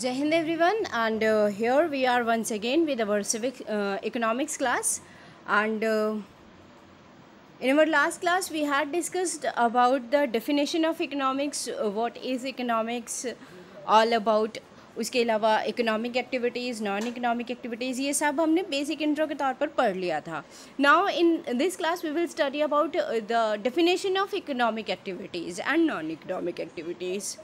जय हिंद every one and here we are once again with our civic economics class and in our last class we had discussed about the definition of economics what is economics all about उसके अलावा economic activities non economic activities ये सब हमने basic intro के तौर पर पढ़ लिया था now in this class we will study about the definition of economic activities and non economic activities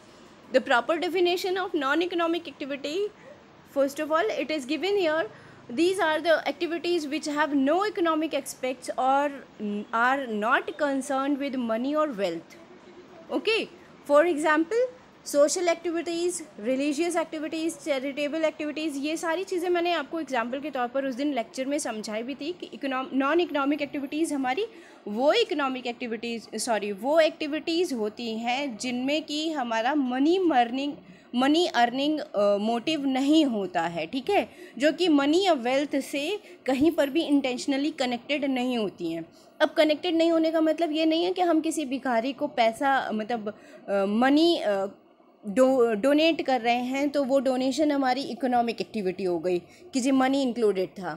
the proper definition of non-economic activity first of all it is given here these are the activities which have no economic aspects or are not concerned with money or wealth okay for example social activities religious activities charitable activities ये सारी चीज़ें मैंने आपको example के तौर पर उस दिन लेक्चर में समझाई भी थी कि नॉन इकोनॉमिक एक्टिविटीज़ हमारी वो इकोनॉमिक एक्टिविटीज़ सॉरी वो एक्टिविटीज़ होती हैं जिनमें कि हमारा money morning money earning motive नहीं होता है ठीक है जो कि मनी या वेल्थ से कहीं पर भी इंटेंशनली कनेक्टेड नहीं होती हैं अब कनेक्टेड नहीं होने का मतलब ये नहीं है कि हम किसी भिखारी को पैसा मतलब मनी डो डोनेट कर रहे हैं तो वो डोनेशन हमारी इकोनॉमिक एक्टिविटी हो गई कि जी मनी इंक्लूडेड था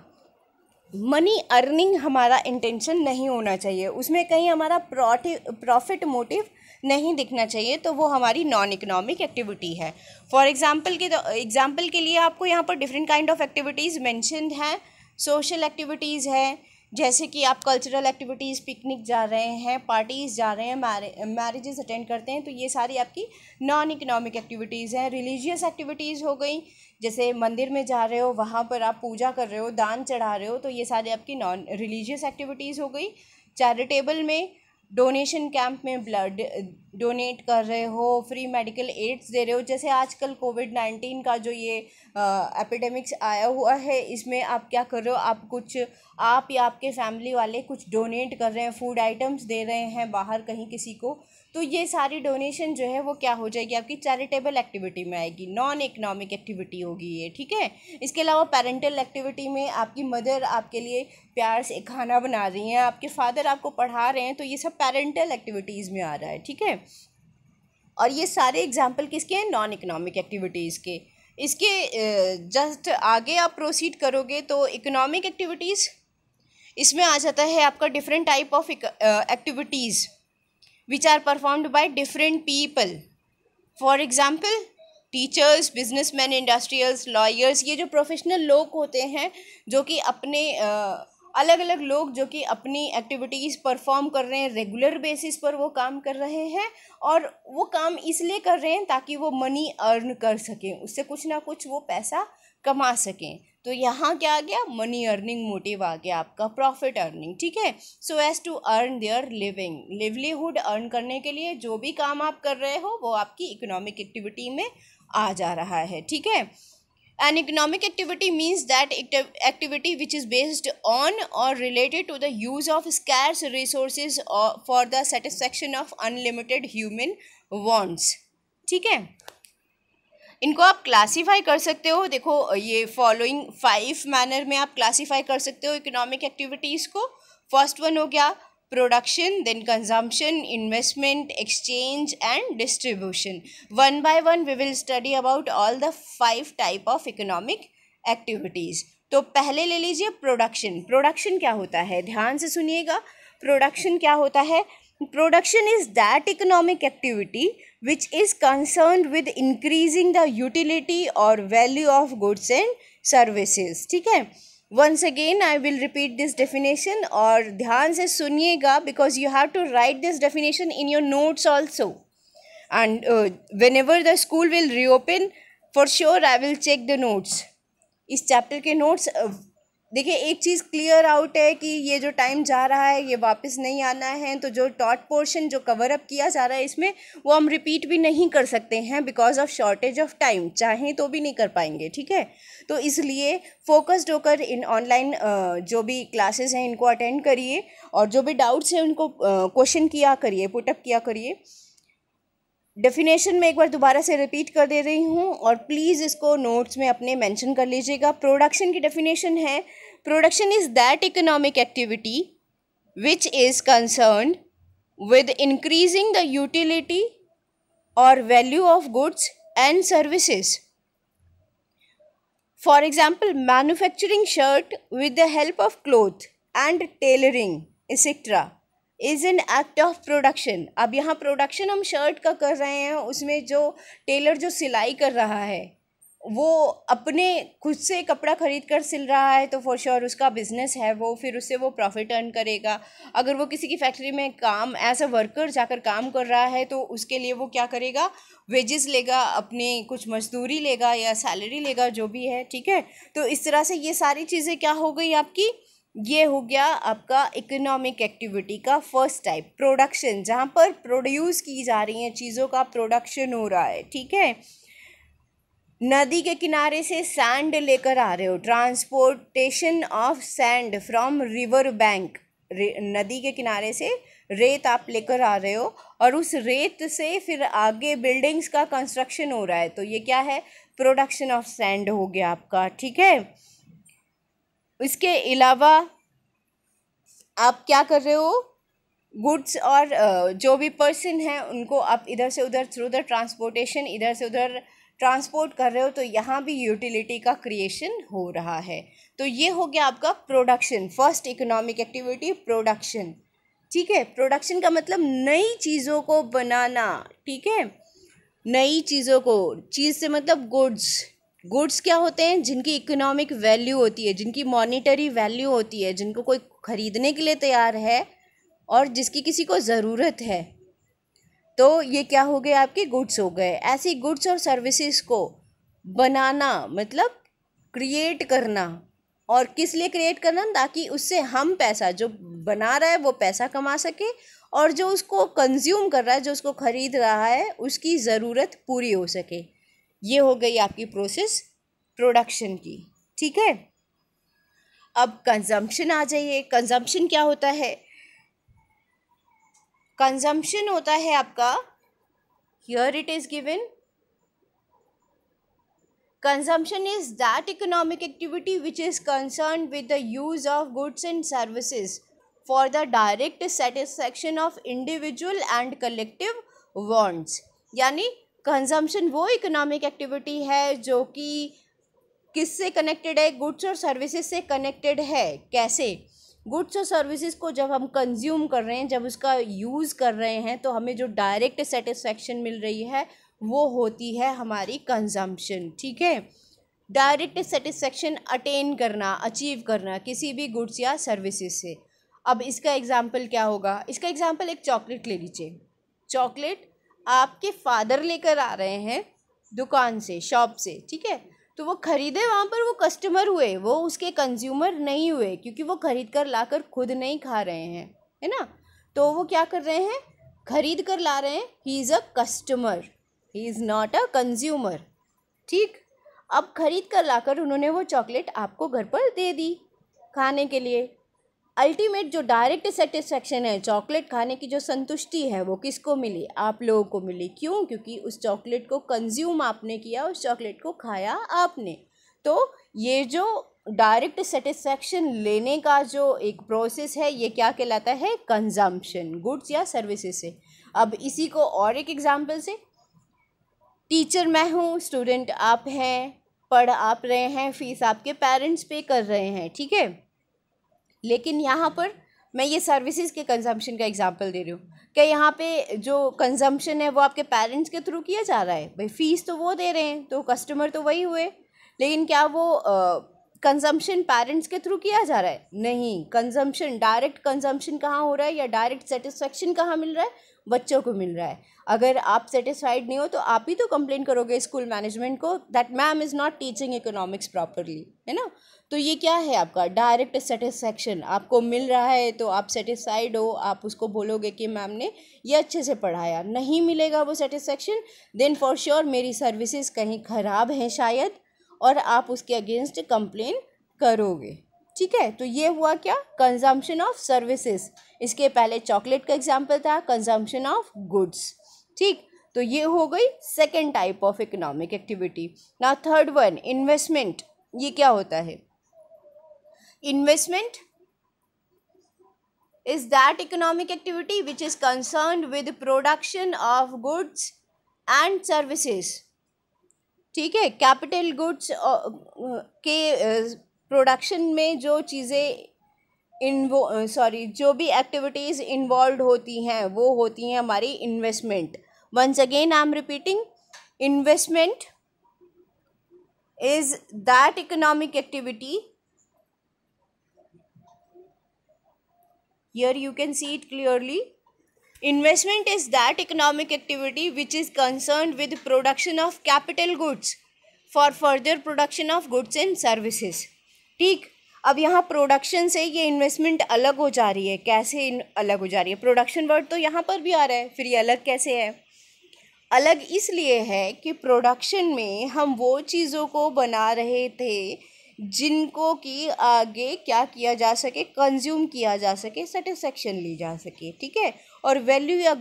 मनी अर्निंग हमारा इंटेंशन नहीं होना चाहिए उसमें कहीं हमारा प्रॉफिट मोटिव नहीं दिखना चाहिए तो वो हमारी नॉन इकोनॉमिक एक्टिविटी है फॉर एग्ज़ाम्पल के तो एग्ज़ाम्पल के लिए आपको यहाँ पर different kind of activities mentioned हैं सोशल एक्टिविटीज़ है जैसे कि आप कल्चरल एक्टिविटीज़ पिकनिक जा रहे हैं पार्टीज़ जा रहे हैं मैरिजेज़ अटेंड करते हैं तो ये सारी आपकी नॉन इकोनॉमिक एक्टिविटीज़ हैं रिलीजियस एक्टिविटीज़ हो गई जैसे मंदिर में जा रहे हो वहाँ पर आप पूजा कर रहे हो दान चढ़ा रहे हो तो ये सारी आपकी नॉन रिलीजियस एक्टिविटीज़ हो गई चैरिटेबल में डोनेशन कैंप में ब्लड डोनेट कर रहे हो फ्री मेडिकल एड्स दे रहे हो जैसे आजकल कोविड नाइन्टीन का जो ये एपिडेमिक्स आया हुआ है इसमें आप क्या कर रहे हो आप कुछ आप या आपके फैमिली वाले कुछ डोनेट कर रहे हैं फूड आइटम्स दे रहे हैं बाहर कहीं किसी को तो ये सारी डोनेशन जो है वो क्या हो जाएगी आपकी चैरिटेबल एक्टिविटी में आएगी नॉन इकनॉमिक एक्टिविटी होगी ये ठीक है इसके अलावा पेरेंटल एक्टिविटी में आपकी मदर आपके लिए प्यार से खाना बना रही हैं आपके फादर आपको पढ़ा रहे हैं तो ये सब पेरेंटल एक्टिविटीज़ में आ रहा है ठीक है और ये सारे एग्जाम्पल किसके हैं नॉन इकनॉमिक एक्टिविटीज़ के इसके जस्ट आगे आप प्रोसीड करोगे तो इकोनॉमिक एक्टिविटीज़ इसमें आ जाता है आपका different type of activities which are performed by different people for example teachers businessman industrials lawyers ये जो प्रोफेशनल लोग होते हैं जो कि अपने अलग अलग लोग जो कि अपनी एक्टिविटीज़ परफॉर्म कर रहे हैं रेगुलर बेसिस पर वो काम कर रहे हैं और वो काम इसलिए कर रहे हैं ताकि वो मनी अर्न कर सकें उससे कुछ ना कुछ वो पैसा कमा सकें तो यहाँ क्या आ गया मनी अर्निंग मोटिव आ गया आपका प्रॉफिट अर्निंग ठीक है so as to earn their living livelihood earn करने के लिए जो भी काम आप कर रहे हो वो आपकी इकोनॉमिक एक्टिविटी में आ जा रहा है ठीक है and economic activity means that activity which is based on और related to the use of scarce resource for the satisfaction of unlimited human wants ठीक है इनको आप क्लासीफाई कर सकते हो देखो ये फॉलोइंग फाइव मैनर में आप क्लासीफाई कर सकते हो इकोनॉमिक एक्टिविटीज़ को फर्स्ट वन हो गया production then consumption investment exchange and distribution one by one we will study about all the five type of economic activities तो पहले ले लीजिए प्रोडक्शन प्रोडक्शन क्या होता है ध्यान से सुनिएगा प्रोडक्शन क्या होता है Production is that economic activity which is concerned with increasing the utility or value of goods and services. ठीक है once again i will repeat this definition और ध्यान से सुनिएगा because you have to write this definition in your notes also and uh, whenever the school will reopen for sure i will check the notes इस chapter के notes देखिए एक चीज़ clear out है कि ये जो टाइम जा रहा है ये वापस नहीं आना है तो जो टॉट पोर्शन जो कवर अप किया जा रहा है इसमें वो हम रिपीट भी नहीं कर सकते हैं because of shortage of time चाहें तो भी नहीं कर पाएंगे ठीक है तो इसलिए फोकस्ड होकर इन ऑनलाइन जो भी क्लासेस हैं इनको अटेंड करिए और जो भी डाउट्स हैं उनको क्वेश्चन किया करिए पुटअप किया करिए डेफिनेशन में एक बार दोबारा से रिपीट कर दे रही हूँ और प्लीज़ इसको नोट्स में अपने मेंशन कर लीजिएगा प्रोडक्शन की डेफिनेशन है Production is that economic activity which is concerned with increasing the utility or value of goods and services. For example, manufacturing shirt with the help of cloth and tailoring etc. is an act of production अब यहाँ production हम shirt का कर रहे हैं उसमें जो tailor जो सिलाई कर रहा है वो अपने खुद से कपड़ा ख़रीद कर सिल रहा है तो फॉर श्योर sure उसका बिज़नेस है वो फिर उससे वो प्रॉफिट अर्न करेगा अगर वो किसी की फैक्ट्री में काम एज अ वर्कर जाकर काम कर रहा है तो उसके लिए वो क्या करेगा वेजेस लेगा अपने कुछ मजदूरी लेगा या सैलरी लेगा जो भी है ठीक है तो इस तरह से ये सारी चीज़ें क्या हो गई आपकी ये हो गया आपका इकोनॉमिक एक्टिविटी का फर्स्ट टाइप प्रोडक्शन जहाँ पर प्रोड्यूस की जा रही हैं चीज़ों का प्रोडक्शन हो रहा है ठीक है नदी के किनारे से सैंड लेकर आ रहे हो transportation of sand from river bank नदी के किनारे से रेत आप लेकर आ रहे हो और उस रेत से फिर आगे बिल्डिंग्स का कंस्ट्रक्शन हो रहा है तो ये क्या है प्रोडक्शन ऑफ सैंड हो गया आपका ठीक है इसके अलावा आप क्या कर रहे हो गुड्स और जो भी पर्सन हैं उनको आप इधर से उधर थ्रू द ट्रांसपोर्टेशन इधर से उधर ट्रांसपोर्ट कर रहे हो तो यहाँ भी यूटिलिटी का क्रिएशन हो रहा है तो ये हो गया आपका production first economic activity production ठीक है प्रोडक्शन का मतलब नई चीज़ों को बनाना ठीक है नई चीज़ों को चीज़ से मतलब गुड्स गुड्स क्या होते हैं जिनकी इकोनॉमिक वैल्यू होती है जिनकी मॉनिटरी वैल्यू होती है जिनको कोई ख़रीदने के लिए तैयार है और जिसकी किसी को ज़रूरत है तो ये क्या हो गए आपके गुड्स हो गए ऐसी गुड्स और सर्विसेज को बनाना मतलब क्रिएट करना और किस लिए क्रिएट करना ताकि उससे हम पैसा जो बना रहा है वो पैसा कमा सके और जो उसको कंज्यूम कर रहा है जो उसको ख़रीद रहा है उसकी ज़रूरत पूरी हो सके ये हो गई आपकी प्रोसेस प्रोडक्शन की ठीक है अब कंजम्पशन आ जाइए कंजम्पशन क्या होता है कंजम्पशन होता है आपका here it is given consumption is that economic activity which is concern with the use of goods and services for the direct satisfaction of individual and collective wants यानी consumption वो economic activity है जो कि किससे connected है goods और services से connected है कैसे गुड्स और सर्विसेज को जब हम कंज्यूम कर रहे हैं जब उसका यूज़ कर रहे हैं तो हमें जो डायरेक्ट सेटिस्फेक्शन मिल रही है वो होती है हमारी कंजम्पशन ठीक है डायरेक्ट सेटिस्फेक्शन अटेन करना अचीव करना किसी भी गुड्स या सर्विसेज से अब इसका एग्ज़ाम्पल क्या होगा इसका एग्ज़ाम्पल एक चॉकलेट ले लीजिए चॉकलेट आपके फादर लेकर आ रहे हैं दुकान से शॉप से ठीक है तो वो ख़रीदे वहाँ पर वो कस्टमर हुए वो उसके कंज्यूमर नहीं हुए क्योंकि वो ख़रीद कर ला कर खुद नहीं खा रहे हैं है ना तो वो क्या कर रहे हैं खरीद कर ला रहे हैं he is a customer he is not a consumer ठीक अब खरीद कर लाकर उन्होंने वो चॉकलेट आपको घर पर दे दी खाने के लिए अल्टीमेट जो डायरेक्ट सेटिस्फेक्शन है चॉकलेट खाने की जो संतुष्टि है वो किसको मिली आप लोगों को मिली क्यों क्योंकि उस चॉकलेट को कंज्यूम आपने किया उस चॉकलेट को खाया आपने तो ये जो डायरेक्ट सेटिस्फेक्शन लेने का जो एक प्रोसेस है ये क्या कहलाता है कंजम्पशन गुड्स या सर्विसेज से अब इसी को और एक एग्जाम्पल से टीचर मैं हूँ स्टूडेंट आप हैं पढ़ आप रहे हैं फीस आपके पेरेंट्स पे कर रहे हैं ठीक है लेकिन यहाँ पर मैं ये सर्विसेज के कंजम्पशन का एग्जांपल दे रही हूँ क्या यहाँ पे जो कंजम्पशन है वो आपके पेरेंट्स के थ्रू किया जा रहा है भाई फीस तो वो दे रहे हैं तो कस्टमर तो वही हुए लेकिन क्या वो आ, कंजम्पशन पेरेंट्स के थ्रू किया जा रहा है नहीं कंजम्पशन डायरेक्ट कंजम्पशन कहाँ हो रहा है या डायरेक्ट सेटिस्फेक्शन कहाँ मिल रहा है बच्चों को मिल रहा है अगर आप सेटिस्फाइड नहीं हो तो आप ही तो कंप्लेन करोगे स्कूल मैनेजमेंट को that ma'am is not teaching economics properly है ना तो ये क्या है आपका डायरेक्ट सेटिस्फेक्शन आपको मिल रहा है तो आप सेटिस्फाइड हो आप उसको बोलोगे कि मैम ने ये अच्छे से पढ़ाया नहीं मिलेगा वो सेटिस्फेक्शन देन फॉर श्योर मेरी सर्विसेज कहीं ख़राब हैं शायद और आप उसके अगेंस्ट कंप्लेन करोगे ठीक है तो ये हुआ क्या कंजम्पशन ऑफ सर्विसेज इसके पहले चॉकलेट का एग्जाम्पल था कंजम्पशन ऑफ गुड्स ठीक तो ये हो गई second type of economic activity ना थर्ड वन इन्वेस्टमेंट ये क्या होता है investment is that economic activity which is concern with production of goods and services ठीक है कैपिटल गुड्स के प्रोडक्शन में जो चीज़ें इन्वो सॉरी जो भी एक्टिविटीज़ इन्वॉल्व होती हैं वो होती हैं हमारी investment once again I am repeating investment is that economic activity yeah you can see it clearly Investment is that economic activity which is concerned with production of capital goods for further production of goods and services. ठीक अब यहाँ production से ये investment अलग हो जा रही है कैसे इन, अलग हो जा रही है प्रोडक्शन वर्ड तो यहाँ पर भी आ रहा है फिर ये अलग कैसे है अलग इसलिए है कि प्रोडक्शन में हम वो चीज़ों को बना रहे थे जिनको कि आगे क्या किया जा सके कंज्यूम किया जा सके सेटिस्फेक्शन ली जा सके ठीक है और वैल्यू या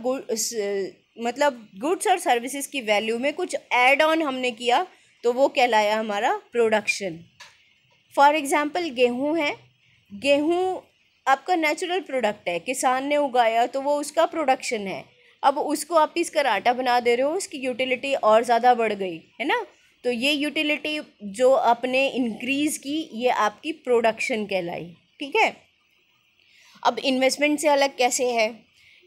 मतलब गुड्स और सर्विसेज की वैल्यू में कुछ ऐड ऑन हमने किया तो वो कहलाया हमारा प्रोडक्शन फॉर एग्ज़ाम्पल गेहूँ है गेहूँ आपका नेचुरल प्रोडक्ट है किसान ने उगाया तो वो उसका प्रोडक्शन है अब उसको आप पीस कर आटा बना दे रहे हो उसकी यूटिलिटी और ज़्यादा बढ़ गई है ना तो ये यूटिलिटी जो आपने इंक्रीज़ की ये आपकी प्रोडक्शन कहलाई ठीक है अब इन्वेस्टमेंट से अलग कैसे है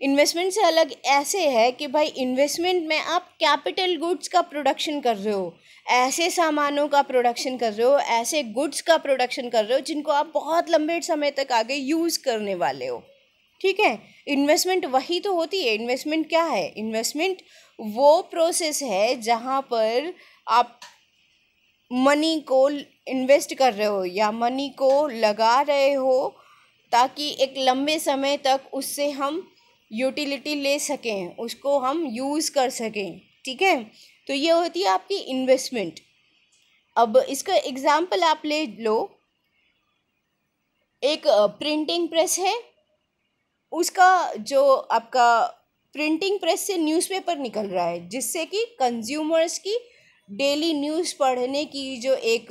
इन्वेस्टमेंट से अलग ऐसे है कि भाई इन्वेस्टमेंट में आप कैपिटल गुड्स का प्रोडक्शन कर रहे हो ऐसे सामानों का प्रोडक्शन कर रहे हो ऐसे गुड्स का प्रोडक्शन कर रहे हो जिनको आप बहुत लंबे समय तक आगे यूज़ करने वाले हो ठीक है इन्वेस्टमेंट वही तो होती है इन्वेस्टमेंट क्या है इन्वेस्टमेंट वो प्रोसेस है जहाँ पर आप मनी को इन्वेस्ट कर रहे हो या मनी को लगा रहे हो ताकि एक लंबे समय तक उससे हम यूटिलिटी ले सकें उसको हम यूज़ कर सकें ठीक है तो ये होती है आपकी इन्वेस्टमेंट अब इसका एग्ज़ाम्पल आप ले लो एक प्रिंटिंग प्रेस है उसका जो आपका प्रिंटिंग प्रेस से न्यूज़पेपर निकल रहा है जिससे कि कंज्यूमर्स की डेली न्यूज़ पढ़ने की जो एक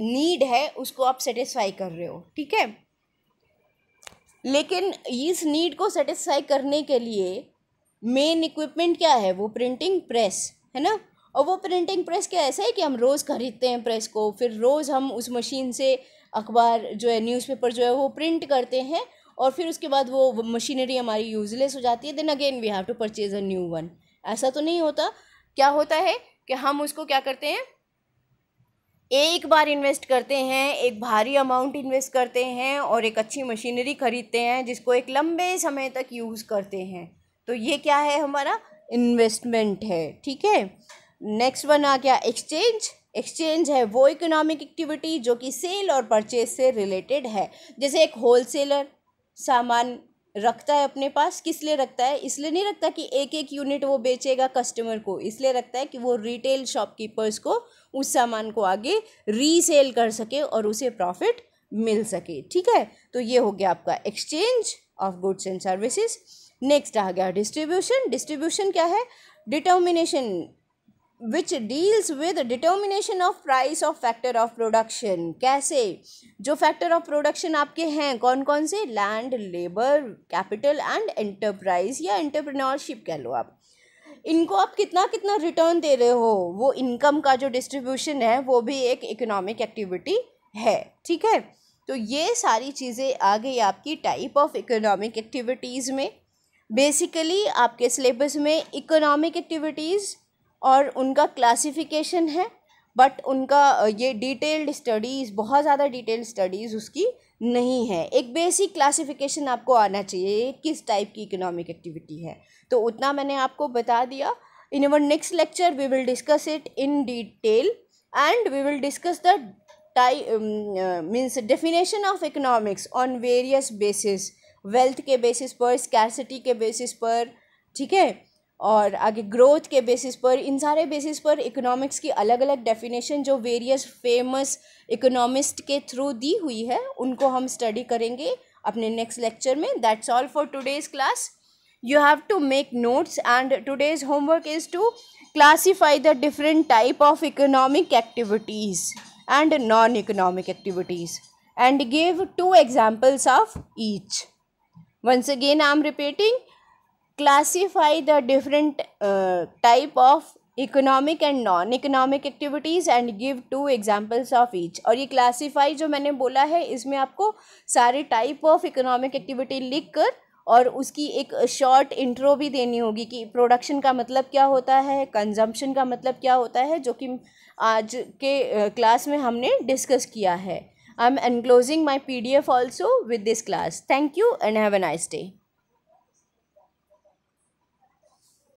नीड है उसको आप सेटिस्फाई कर रहे हो ठीक है लेकिन इस नीड को सेटिस्फाई करने के लिए मेन इक्विपमेंट क्या है वो प्रिंटिंग प्रेस है ना और वो प्रिंटिंग प्रेस क्या ऐसा है कि हम रोज़ खरीदते हैं प्रेस को फिर रोज़ हम उस मशीन से अखबार जो है न्यूज़पेपर जो है वो प्रिंट करते हैं और फिर उसके बाद वो मशीनरी हमारी यूजलेस हो जाती है then again we have to purchase a new one ऐसा तो नहीं होता क्या होता है कि हम उसको क्या करते हैं एक बार इन्वेस्ट करते हैं एक भारी अमाउंट इन्वेस्ट करते हैं और एक अच्छी मशीनरी ख़रीदते हैं जिसको एक लंबे समय तक यूज़ करते हैं तो ये क्या है हमारा इन्वेस्टमेंट है ठीक है नेक्स्ट वन आ गया एक्सचेंज एक्सचेंज है वो इकोनॉमिक एक्टिविटी जो कि सेल और परचेज से रिलेटेड है जैसे एक होल सेलर सामान रखता है अपने पास किस लिए रखता है इसलिए नहीं रखता कि एक एक यूनिट वो बेचेगा कस्टमर को इसलिए रखता है कि वो रिटेल शॉपकीपर्स को उस सामान को आगे रीसेल कर सके और उसे प्रॉफिट मिल सके ठीक है तो ये हो गया आपका exchange of goods and services next आ गया डिस्ट्रीब्यूशन डिस्ट्रीब्यूशन क्या है determination which deals with determination of price of factor of production कैसे जो फैक्टर ऑफ प्रोडक्शन आपके हैं कौन कौन से land labour capital and enterprise या एंटरप्रेन्योरशिप कह लो आप इनको आप कितना कितना रिटर्न दे रहे हो वो इनकम का जो डिस्ट्रीब्यूशन है वो भी एक इकोनॉमिक एक्टिविटी है ठीक है तो ये सारी चीज़ें आ गई आपकी टाइप ऑफ इकोनॉमिक एक्टिविटीज़ में बेसिकली आपके सिलेबस में इकोनॉमिक एक्टिविटीज़ और उनका क्लासिफिकेशन है बट उनका ये डिटेल्ड स्टडीज़ बहुत ज़्यादा डिटेल्ड स्टडीज़ उसकी नहीं है एक बेसिक क्लासिफिकेशन आपको आना चाहिए किस टाइप की इकोनॉमिक एक्टिविटी है तो उतना मैंने आपको बता दिया in our next lecture we will discuss it in detail and we will discuss the tie means definition of economics on various basis wealth के बेसिस पर स्कैरसिटी के बेसिस पर ठीक है और आगे ग्रोथ के बेसिस पर इन सारे बेसिस पर इकोनॉमिक्स की अलग अलग डेफिनेशन जो वेरियस फेमस इकोनॉमिस्ट के थ्रू दी हुई है उनको हम स्टडी करेंगे अपने नेक्स्ट लेक्चर में that's all for today's class you have to make notes and today's homework is to classify the different type of economic activities and non economic activities and give two examples of each once again I am repeating classify the different uh, type of economic and non economic activities and give two examples of each और ये classify जो मैंने बोला है इसमें आपको सारे type of economic activity लिख कर और उसकी एक शॉर्ट इंट्रो भी देनी होगी कि प्रोडक्शन का मतलब क्या होता है कंजम्पशन का मतलब क्या होता है जो कि आज के क्लास uh, में हमने डिस्कस किया है I am enclosing my P D F also with this class thank you and have an nice day